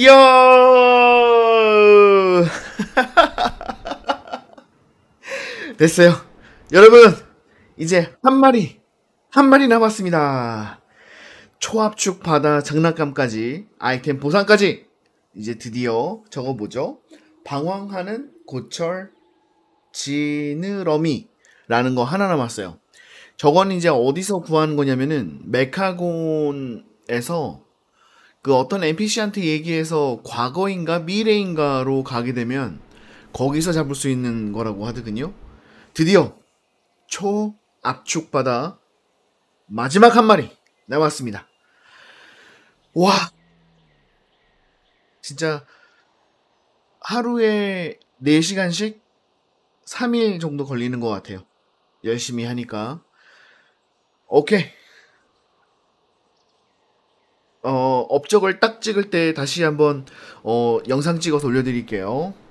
요 됐어요 여러분 이제 한 마리 한 마리 남았습니다 초합축 바다 장난감까지 아이템 보상까지 이제 드디어 적어보죠 방황하는 고철 지느러미라는 거 하나 남았어요 저건 이제 어디서 구하는 거냐면은 메카곤에서 그 어떤 NPC한테 얘기해서 과거인가 미래인가로 가게 되면 거기서 잡을 수 있는 거라고 하더군요. 드디어 초 압축바다 마지막 한 마리 나왔습니다. 와 진짜 하루에 4시간씩 3일 정도 걸리는 것 같아요. 열심히 하니까. 오케이. 어, 업적을 딱 찍을 때 다시 한번 어, 영상 찍어서 올려드릴게요.